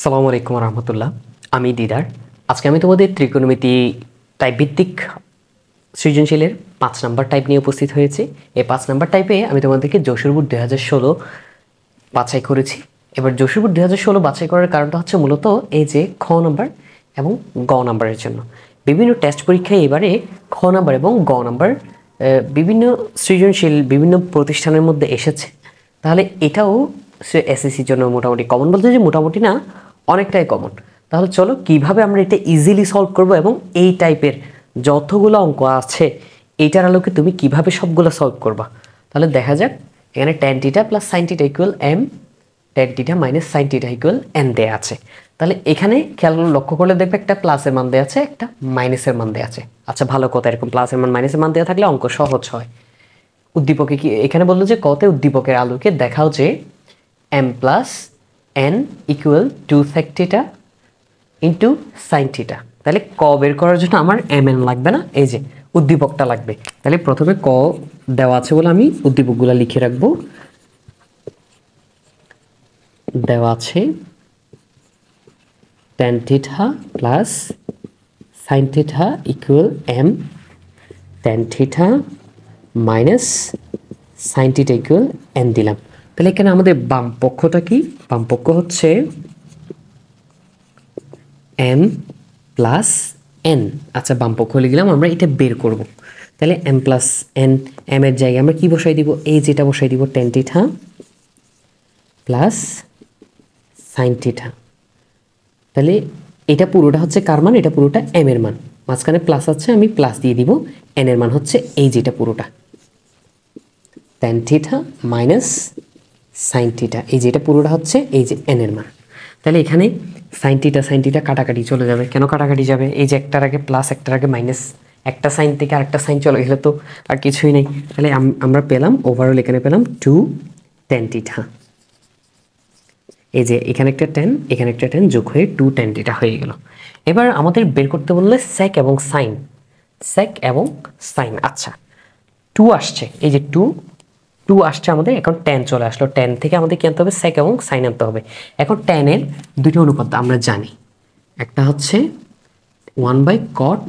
সালামু আলাইকুম রহমতুল্লাহ আমি দিদার আজকে আমি তোমাদের ত্রিকোণমিতি টাইপভিত্তিক সৃজনশীলের পাঁচ নাম্বার টাইপ নিয়ে উপস্থিত হয়েছি এই পাঁচ নাম্বার টাইপে আমি তোমাদেরকে যশোরপুর দু হাজার ষোলো বাছাই করেছি এবার যশোরপুর দু হাজার ষোলো বাছাই করার কারণটা হচ্ছে মূলত এই যে খ নাম্বার এবং গ নাম্বারের জন্য বিভিন্ন টেস্ট পরীক্ষায় এবারে খ নাম্বার এবং গ নাম্বার বিভিন্ন সৃজনশীল বিভিন্ন প্রতিষ্ঠানের মধ্যে এসেছে তাহলে এটাও সে এসএসসির জন্য মোটামুটি কমন বলতে যে মোটামুটি না অনেকটাই কমন তাহলে চলো কিভাবে আমরা এটা ইজিলি সলভ করব এবং এই টাইপের যতগুলো অঙ্ক আছে এইটার আলোকে তুমি কিভাবে সবগুলো সলভ করবা তাহলে দেখা যাক এখানে tan theta plus sine theta equal m tan theta minus sine theta equal n দে আছে তাহলে এখানে খেয়াল লক্ষ্য করলে দেখবে একটা প্লাসের মান দেওয়া আছে একটা মাইনাসের মান দেওয়া আছে আচ্ছা ভালো কথা এরকম প্লাসের মান মাইনাসের মান দেওয়া থাকলে অঙ্ক সহজ হয় উদ্দীপকে কি এখানে বললো যে কতে উদ্দীপকের আলোকে দেখাও যে m plus n equal to sec theta into sin theta. তাহলে ক বের করার জন্য আমার এম এন লাগবে না এই যে উদ্দীপকটা লাগবে তাহলে প্রথমে ক দেওয়া আছে বলে আমি উদ্দীপকগুলো লিখে রাখবো দেওয়া আছে tan theta plus sine theta equal m tan theta minus sine theta equal m দিলাম তাহলে এখানে আমাদের বাম পক্ষটা কি বাম পক্ষ হচ্ছে এম প্লাস এন আচ্ছা বাম পক্ষ লিখলাম আমরা এটা বের করব। তাহলে এম প্লাস এন এম এর জায়গায় আমরা কি বসাই দিব এই যেটা বসাই দিব tan theta plus sine theta তাহলে এটা পুরোটা হচ্ছে কার মান এটা পুরোটা এম এর মান মাঝখানে প্লাস আছে আমি প্লাস দিয়ে দিব এন এর মান হচ্ছে এই যেটা পুরোটা টেন থিটা মাইনাস সাইন এই যে এটা পুরোটা হচ্ছে এই যে এনের মান তাহলে এখানে সাইন টিটা কাটাকাটি চলে যাবে কেন কাটাকাটি যাবে এই যে একটার আগে প্লাস একটার আগে মাইনাস একটা সাইন থেকে আরেকটা সাইন চলে গেলে তো আর কিছুই নেই তাহলে আমরা পেলাম ওভারঅল এখানে পেলাম টু টেনটিটা এই যে এখানে একটা টেন এখানে একটা টেন যোগ হয়ে টু টেনটিটা হয়ে গেল এবার আমাদের বের করতে বললে স্যাক এবং সাইন স্যাক এবং সাইন আচ্ছা টু আসছে এই যে টু টু আসছে আমাদের এখন টেন চলে আসলো টেন থেকে আমাদের কি আনতে হবে সেক এবং সাইন আনতে হবে এখন টেনের দুটি অনুপাত আমরা জানি একটা হচ্ছে ওয়ান বাই কট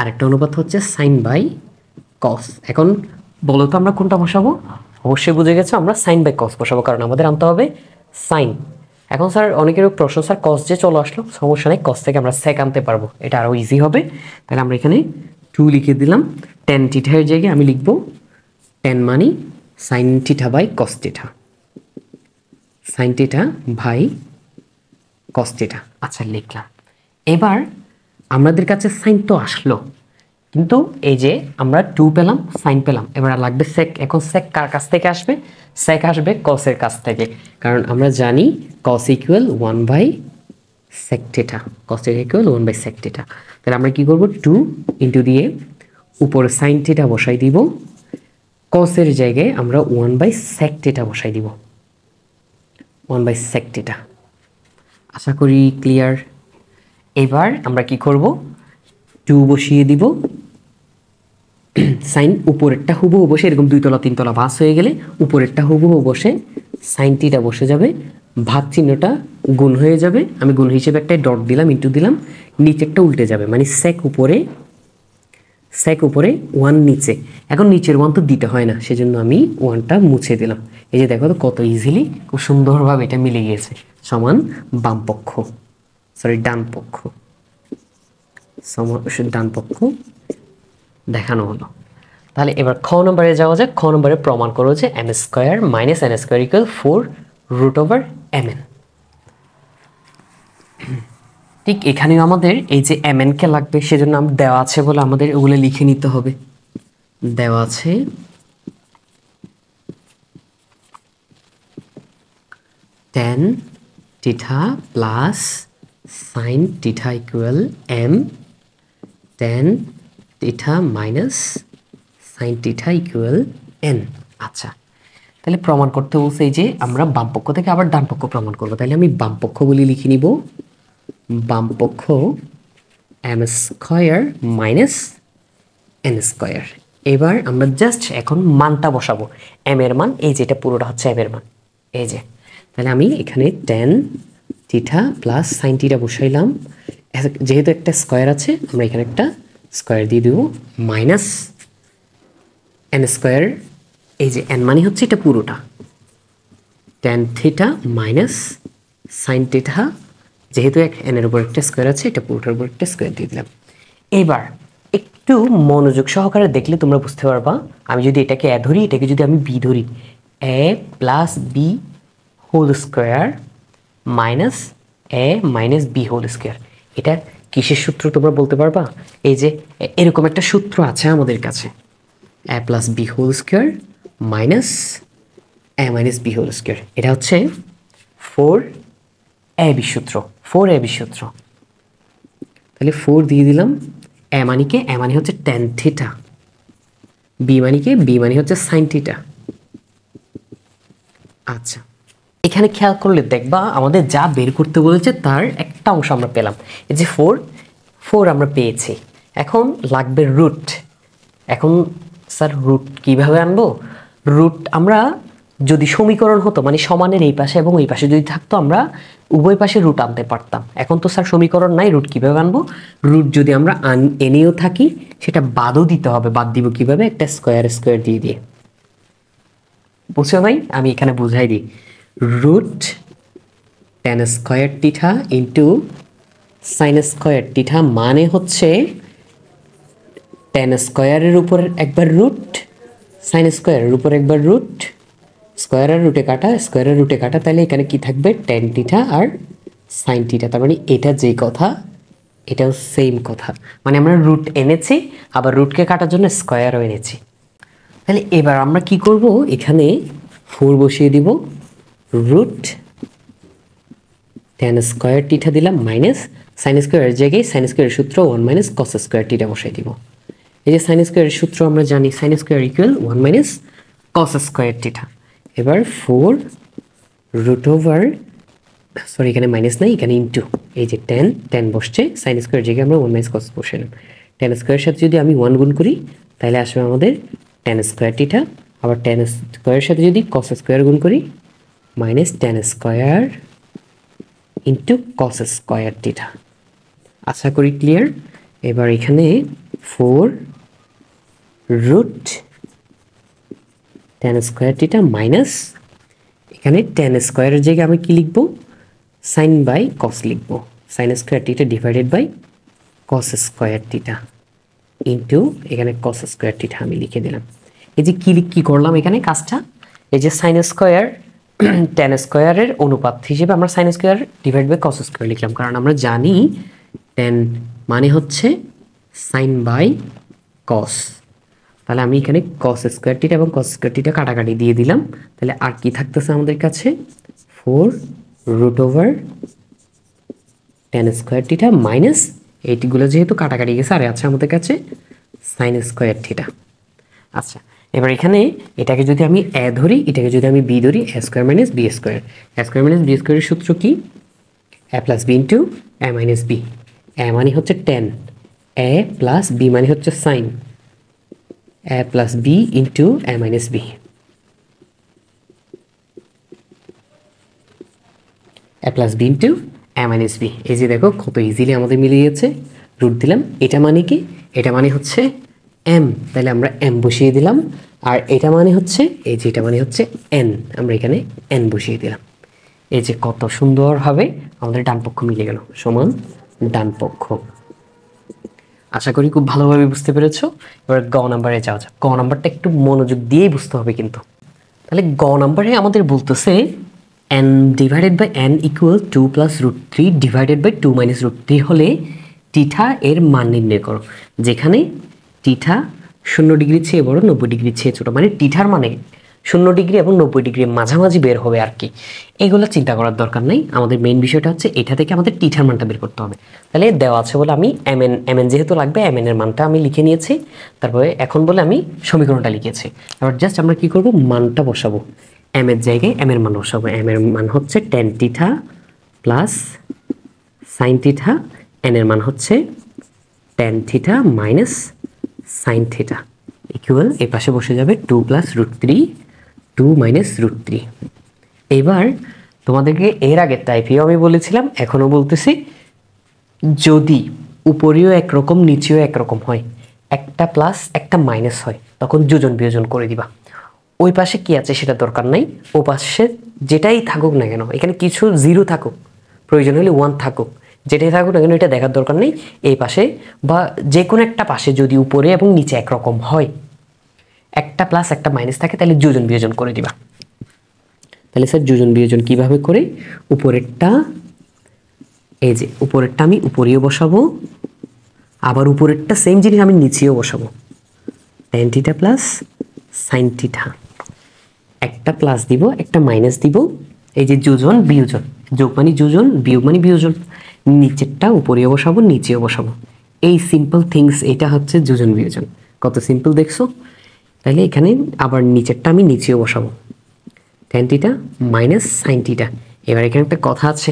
আরেকটা অনুপাত হচ্ছে সাইন বাই কস এখন বলো তো আমরা কোনটা বসাবো অবশ্যই বুঝে গেছে আমরা সাইন বাই কস বসাবো কারণ আমাদের আনতে হবে সাইন এখন স্যার অনেকের প্রশ্ন স্যার কস যে চলে আসলো সমস্যা নেই কস থেকে আমরা সেক আনতে পারবো এটা আরও ইজি হবে তাহলে আমরা এখানে টু লিখে দিলাম টেন টিঠায়ের জায়গায় আমি লিখবো টেন মানি sine theta by cos theta sine theta by cos আচ্ছা লিখলাম এবার আমাদের কাছে সাইন তো আসলো কিন্তু এই যে আমরা টু পেলাম সাইন পেলাম এবার লাগবে সেক এখন সেক কার কাছ থেকে আসবে সেক আসবে কসের কাছ থেকে কারণ আমরা জানি cos equal one by sec theta কসের ইকুয়াল ওয়ান বাই সেকটেটা তাহলে আমরা কি করব টু ইন্টু দিয়ে উপরে সাইন টেটা বসাই দিব কসের জায়গায় আমরা ওয়ান বাই সেকটেটা বসাই দিব ওয়ান বাই সেকটেটা আশা করি ক্লিয়ার এবার আমরা কি করব টু বসিয়ে দিব সাইন উপরেরটা হুবহু বসে এরকম দুইতলা তিনতলা ভাস হয়ে গেলে উপরেরটা হুবহু বসে সাইনটিটা বসে যাবে ভাগ চিহ্নটা গুণ হয়ে যাবে আমি গুণ হিসেবে একটা ডট দিলাম ইন্টু দিলাম নিচেরটা উল্টে যাবে মানে সেক উপরে স্যাক উপরে ওয়ান নিচে এখন নিচের ওয়ান তো দিতে হয় না সেজন্য আমি ওয়ানটা মুছে দিলাম এই যে দেখো তো কত ইজিলি খুব সুন্দরভাবে এটা মিলে গিয়েছে সমান বাম পক্ষ সরি ডান পক্ষ ডান পক্ষ দেখানো হলো তাহলে এবার খ নম্বরে যাওয়া যাক খ নম্বরে প্রমাণ করো যে m square minus n square equal four root over m n ঠিক এখানেও আমাদের এই যে এম কে লাগবে সেজন্য দেওয়া আছে বলে আমাদের ওগুলো লিখে নিতে হবে দেওয়া আছে tan theta plus sine theta equal m tan theta minus sine theta equal n আচ্ছা তাহলে প্রমাণ করতে বলছে এই যে আমরা বামপক্ষ থেকে আবার ডানপক্ষ প্রমাণ করবো তাহলে আমি বামপক্ষগুলি লিখে নিব বাম পক্ষ m square minus n square এবার আমরা জাস্ট এখন মানটা বসাবো এম এর মান এই যে এটা পুরোটা হচ্ছে এম এর মান এই যে তাহলে আমি এখানে টেন টিঠা প্লাস সাইন টিটা বসাইলাম যেহেতু একটা স্কোয়ার আছে আমরা এখানে একটা স্কোয়ার দিয়ে দেবো মাইনাস এন স্কোয়ার এই যে এন মানে হচ্ছে এটা পুরোটা tan theta minus sine theta যেহেতু এক এনের উপর একটা স্কোয়ার আছে এটা পুরোটার উপর একটা স্কোয়ার দিয়ে দিলাম এবার একটু মনোযোগ সহকারে দেখলে তোমরা বুঝতে পারবা আমি যদি এটাকে এ ধরি এটাকে যদি আমি বি ধরি a plus b whole square minus a minus b whole square এটা কিসের সূত্র তোমরা বলতে পারবা এই যে এরকম একটা সূত্র আছে আমাদের কাছে a plus b whole square minus a minus b whole square এটা হচ্ছে ফোর এ বিসূত্র ফোর এ বিসূত্র তাহলে ফোর দিয়ে দিলাম এ মানে কে এ মানে হচ্ছে টেন থিটা বি মানে কে বি মানে হচ্ছে সাইন থিটা আচ্ছা এখানে খেয়াল করলে দেখবা আমাদের যা বের করতে বলেছে তার একটা অংশ আমরা পেলাম এই যে ফোর ফোর আমরা পেয়েছি এখন লাগবে রুট এখন স্যার রুট কিভাবে আনবো রুট আমরা যদি সমীকরণ হতো মানে সমানের এই পাশে এবং এই পাশে যদি থাকতো আমরা উভয় পাশে রুট আনতে পারতাম এখন তো স্যার সমীকরণ নাই রুট কীভাবে আনবো রুট যদি আমরা আন এনেও থাকি সেটা বাদও দিতে হবে বাদ দিব কীভাবে একটা স্কোয়ার স্কোয়ার দিয়ে দিয়ে বুঝছো ভাই আমি এখানে বুঝাই দিই root tan square theta into sine square theta মানে হচ্ছে টেন স্কোয়ারের উপর একবার রুট সাইন স্কোয়ারের উপর একবার রুট স্কোয়ারের রুটে কাটা স্কোয়ারের রুটে কাটা তাহলে এখানে কি থাকবে টেন টিটা আর সাইন টিটা তার মানে এটা যে কথা এটাও সেম কথা মানে আমরা রুট এনেছি আবার রুটকে কাটার জন্য স্কোয়ারও এনেছি তাহলে এবার আমরা কি করব এখানে ফোর বসিয়ে দিব রুট টেন স্কোয়ার টিটা দিলাম মাইনাস সাইন স্কোয়ারের জায়গায় সাইন স্কোয়ারের সূত্র ওয়ান মাইনাস কস স্কোয়ার টিটা বসাই দিব এই যে সাইন স্কোয়ারের সূত্র আমরা জানি sine square equal one minus cos square theta এবার ফোর রুট ওভার সরি এখানে মাইনাস নাই এখানে ইন্টু এই যে টেন টেন বসছে সাইন স্কোয়ার জায়গায় আমরা ওয়ান মাইনাস কস বসালাম টেন স্কোয়ারের সাথে যদি আমি ওয়ান গুণ করি তাহলে আসবে আমাদের টেন স্কোয়ার টিটা আবার টেন স্কোয়ারের সাথে যদি কস স্কোয়ার গুণ করি minus tan square into cos square theta আশা করি ক্লিয়ার এবার এখানে four root tan square theta minus এখানে টেন স্কোয়ারের জায়গায় আমি কি লিখব সাইন বাই কস লিখব sine square theta divided by cos square theta into এখানে কস স্কোয়ার টিটা আমি লিখে দিলাম এই যে কী কী করলাম এখানে কাজটা এই যে সাইন স্কোয়ার টেন স্কয়ারের অনুপাত হিসেবে আমরা sine square divide by cos square লিখলাম কারণ আমরা জানি টেন মানে হচ্ছে সাইন বাই কস তাহলে আমি এখানে কস স্কোয়ার টিটা এবং কস স্কোয়ার টিটা কাটাকাটি দিয়ে দিলাম তাহলে আর কি থাকতেছে আমাদের কাছে four root over tan square theta minus এইটিগুলো যেহেতু কাটাকাটি গেছে আর আছে আমাদের কাছে সাইন স্কোয়ার থিটা আচ্ছা এবার এখানে এটাকে যদি আমি এ ধরি এটাকে যদি আমি বি ধরি a square minus b square a square minus b স্কোয়ারের সূত্র কি a plus b into a minus b a মানে হচ্ছে টেন এ প্লাস বি মানে হচ্ছে sine a plus b into a minus b. a plus b into a minus b এই যে দেখো কত ইজিলি আমাদের মিলে গিয়েছে রুট দিলাম এটা মানে কি এটা মানে হচ্ছে এম তাহলে আমরা এম বসিয়ে দিলাম আর এটা মানে হচ্ছে এই যে এটা মানে হচ্ছে এন আমরা এখানে এন বসিয়ে দিলাম এই যে কত সুন্দর সুন্দরভাবে আমাদের ডান পক্ষ মিলে গেল সমান ডান পক্ষ আশা করি খুব ভালোভাবে বুঝতে পেরেছ এবার গ নাম্বারে যাওয়া যাক গ নাম্বারটা একটু মনোযোগ দিয়েই বুঝতে হবে কিন্তু তাহলে গ নাম্বারে আমাদের বলতেছে n divided by n equal two plus root three divided by two minus root three হলে টিঠা এর মান নির্ণয় করো যেখানে টিঠা শূন্য ডিগ্রি চেয়ে বড় নব্বই ডিগ্রি চেয়ে ছোটো মানে টিঠার মানে শূন্য ডিগ্রি এবং নব্বই ডিগ্রি মাঝামাঝি বের হবে আর কি এগুলো চিন্তা করার দরকার নেই আমাদের মেইন বিষয়টা হচ্ছে এটা থেকে আমাদের টিঠার মানটা বের করতে হবে তাহলে দেওয়া আছে বলে আমি এম এন এম এন যেহেতু লাগবে এম এর মানটা আমি লিখে নিয়েছি তারপরে এখন বলে আমি সমীকরণটা লিখেছি এবার জাস্ট আমরা কি করব মানটা বসাবো এম এর জায়গায় এম এর মান বসাবো এম এর মান হচ্ছে tan theta plus sine theta n এর মান হচ্ছে tan theta minus sine theta equal এ পাশে বসে যাবে two plus root three two minus root three এবার তোমাদেরকে এর আগের টাইপেও আমি বলেছিলাম এখনও বলতেছি যদি উপরেও একরকম নিচেও একরকম হয় একটা প্লাস একটা মাইনাস হয় তখন যোজন বিয়োজন করে দিবা ওই পাশে কী আছে সেটা দরকার নাই ও পাশে যেটাই থাকুক না কেন এখানে কিছু জিরো থাকুক প্রয়োজন হলে ওয়ান থাকুক যেটাই থাকুক না কেন এটা দেখার দরকার নেই এই পাশে বা যে কোনো একটা পাশে যদি উপরে এবং নিচে একরকম হয় একটা প্লাস একটা মাইনাস থাকে তাহলে যোজন বিয়োজন করে দিবা তাহলে স্যার যোজন বিয়োজন কিভাবে করে উপরেরটা এই যে উপরেরটা আমি উপরেও বসাবো আবার উপরেরটা সেম জিনিস আমি নিচেও বসাবো টেন টিটা প্লাস সাইন টিটা একটা প্লাস দিব একটা মাইনাস দিব এই যে যোজন বিয়োজন যোগ মানে যোজন বিয়োগ মানে বিয়োজন নিচেরটা উপরেও বসাবো নিচেও বসাবো এই সিম্পল থিংস এটা হচ্ছে যোজন বিয়োজন কত সিম্পল দেখছো তাহলে এখানে আবার নিচেরটা আমি নিচেও বসাবো টেন টিটা মাইনাস সাইন টিটা এবার এখানে একটা কথা আছে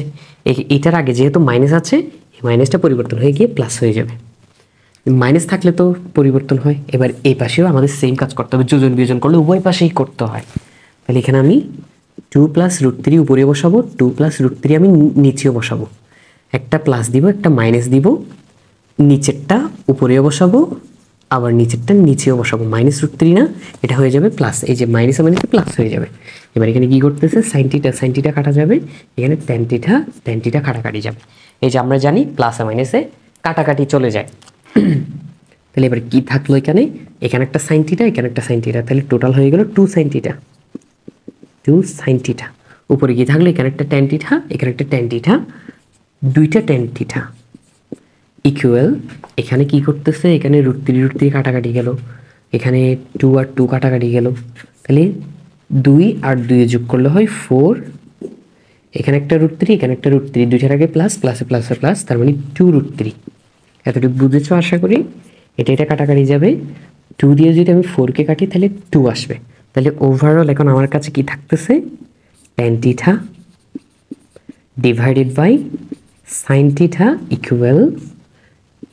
এটার আগে যেহেতু মাইনাস আছে এই মাইনাসটা পরিবর্তন হয়ে গিয়ে প্লাস হয়ে যাবে মাইনাস থাকলে তো পরিবর্তন হয় এবার এই পাশেও আমাদের সেম কাজ করতে হবে যোজন বিয়োজন করলে উভয় পাশেই করতে হয় তাহলে এখানে আমি টু প্লাস রুট থ্রি উপরে বসাবো টু প্লাস রুট থ্রি আমি নিচেও বসাবো একটা প্লাস দিব একটা মাইনাস দিব নিচেরটা উপরেও বসাবো আবার নিচেরটা নিচেও বসাবো মাইনাস রুট থ্রি না এটা হয়ে যাবে প্লাস এই যে মাইনাসে মাইনাসে প্লাস হয়ে যাবে এবার এখানে কী করতেছে সাইনটিটা সাইনটিটা কাটা যাবে এখানে ট্যানটিটা ট্যানটিটা কাটাকাটি যাবে এই যে আমরা জানি প্লাসে মাইনাসে কাটাকাটি চলে যায় তাহলে এবার কী থাকলো এখানে এখানে একটা সাইনটিটা এখানে একটা সাইনটিটা তাহলে টোটাল হয়ে গেল টু সাইনটিটা টু সাইনটিটা উপরে গিয়ে থাকলে এখানে একটা ট্যানটিঠা এখানে একটা ট্যানটিঠা দুইটা ট্যানটিঠা ইকুয়াল এখানে কি করতেছে এখানে রুট থ্রি রুট থ্রি কাটাকাটি গেল এখানে টু আর টু কাটাকাটি গেল তাহলে দুই আর দুই যোগ করলে হয় ফোর এখানে একটা রুট থ্রি এখানে একটা রুট থ্রি দুইটার আগে প্লাস প্লাসে প্লাসে প্লাস তার মানে টু রুট থ্রি এতটুকু বুঝেছ আশা করি এটা এটা কাটাকাটি যাবে টু দিয়ে যদি আমি ফোরকে কাটি তাহলে টু আসবে তাহলে ওভারঅল এখন আমার কাছে কি থাকতেছে tan divided by sine theta equal equal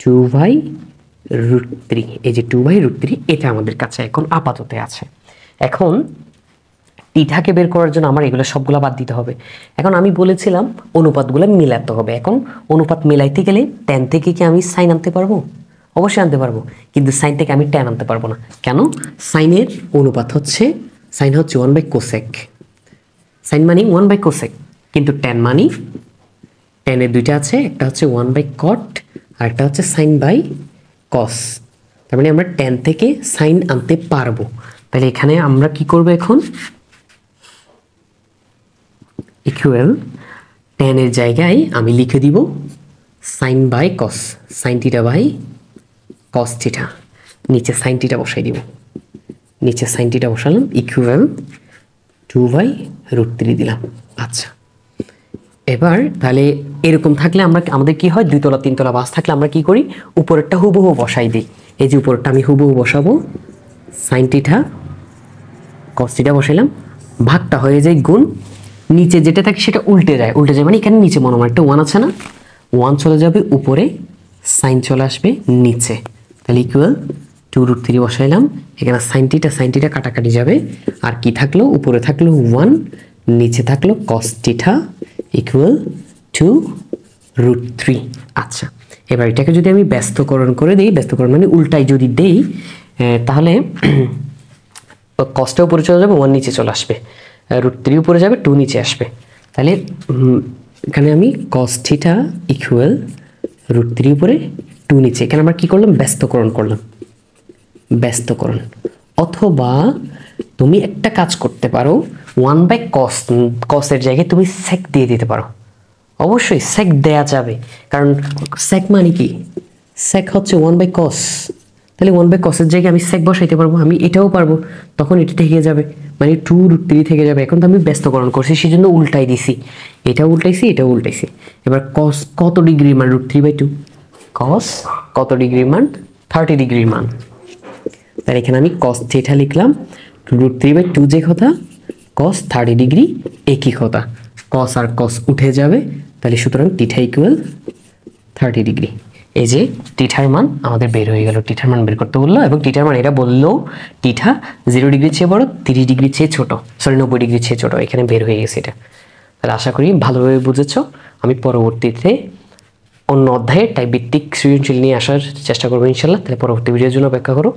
two by root three এই যে টু বাই রুট থ্রি এটা আমাদের কাছে এখন আপাততে আছে এখন টিঠাকে বের করার জন্য আমার এগুলো সবগুলো বাদ দিতে হবে এখন আমি বলেছিলাম অনুপাতগুলো মিলাতে হবে এখন অনুপাত মিলাইতে গেলে টেন থেকে কি আমি সাইন আনতে পারবো অবশ্যই আনতে পারবো কিন্তু সাইন থেকে আমি টেন আনতে পারবো না কেন সাইনের অনুপাত হচ্ছে সাইন হচ্ছে ওয়ান বাই কোসেক সাইন মানি ওয়ান বাই কোসেক কিন্তু টেন মানি টেনের দুইটা আছে একটা হচ্ছে ওয়ান বাই কট আরেকটা হচ্ছে সাইন বাই কস তার মানে আমরা টেন থেকে সাইন আনতে পারবো তাহলে এখানে আমরা কি করব এখন ইকুয়াল টেনের জায়গায় আমি লিখে দিব sine by cos sine theta by cos theta নিচে সাইন টিটা বসাই দিব নিচে সাইন টিটা বসালাম equal two by root three দিলাম আচ্ছা এবার তাহলে এরকম থাকলে আমরা আমাদের কি হয় দুইতলা তিনতলা বাস থাকলে আমরা কি করি উপরেরটা হুবহু বসাই দিই এই যে উপরেরটা আমি হুবহু বসাবো সাইন টিঠা কস্টিটা বসাইলাম ভাগটা হয়ে যায় গুণ নিচে যেটা থাকে সেটা উল্টে যায় উল্টে যায় মানে এখানে নিচে মনে হয় একটা ওয়ান আছে না ওয়ান চলে যাবে উপরে সাইন চলে আসবে নিচে তাহলে ইকুয়াল টু রুট থ্রি বসাইলাম এখানে সাইনটিটা সাইনটিটা কাটাকাটি যাবে আর কি থাকলো উপরে থাকলো ওয়ান নিচে থাকলো cos theta equal to root three আচ্ছা এবার এটাকে যদি আমি ব্যস্তকরণ করে দিই ব্যস্তকরণ মানে উল্টায় যদি দেই তাহলে কষ্ট উপরে চলে যাবে ওয়ান নিচে চলে আসবে রুট থ্রি উপরে যাবে টু নিচে আসবে তাহলে এখানে আমি কস্টিটা ইকুয়াল রুট থ্রি উপরে টু নিচে এখানে আমরা কী করলাম ব্যস্তকরণ করলাম ব্যস্তকরণ অথবা তুমি একটা কাজ করতে পারো ওয়ান বাই কস কসের জায়গায় তুমি সেক দিয়ে দিতে পারো অবশ্যই সেক দেয়া যাবে কারণ সেক মানে কি সেক হচ্ছে ওয়ান বাই কস তাহলে ওয়ান বাই কসের জায়গায় আমি সেক বসাইতে পারবো আমি এটাও পারবো তখন এটি থেকে যাবে মানে টু রুট থ্রি থেকে যাবে এখন তো আমি ব্যস্তকরণ করছি সেই জন্য উল্টাই দিছি এটা উল্টাইছি এটা উল্টাইছি এবার কস কত ডিগ্রি মান root three by two cos কত ডিগ্রি মান থার্টি ডিগ্রি মান তাহলে এখানে আমি কস থিয়েটা লিখলাম রুট থ্রি বাই টু যে কথা কস থার্টি ডিগ্রি একই কথা কস আর কস উঠে যাবে তাহলে সুতরাং টিঠা ইকুয়াল থার্টি ডিগ্রি এই যে টিঠার মান আমাদের বের হয়ে গেল টিঠার মান বের করতে বললো এবং টিঠার মান এটা বললো টিঠা জিরো ডিগ্রি চেয়ে বড় তিরিশ ডিগ্রি চেয়ে ছোটো সরি নব্বই ডিগ্রি চেয়ে ছোটো এখানে বের হয়ে গেছে এটা তাহলে আশা করি ভালোভাবে বুঝেছ আমি পরবর্তীতে অন্য অধ্যায়ে টাইপ ভিত্তিক সৃজনশীল নিয়ে আসার চেষ্টা করবো ইনশাল্লাহ তাহলে পরবর্তী ভিডিওর জন্য অপেক্ষা করো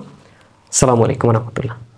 সালামু আলাইকুম রহমতুল্লাহ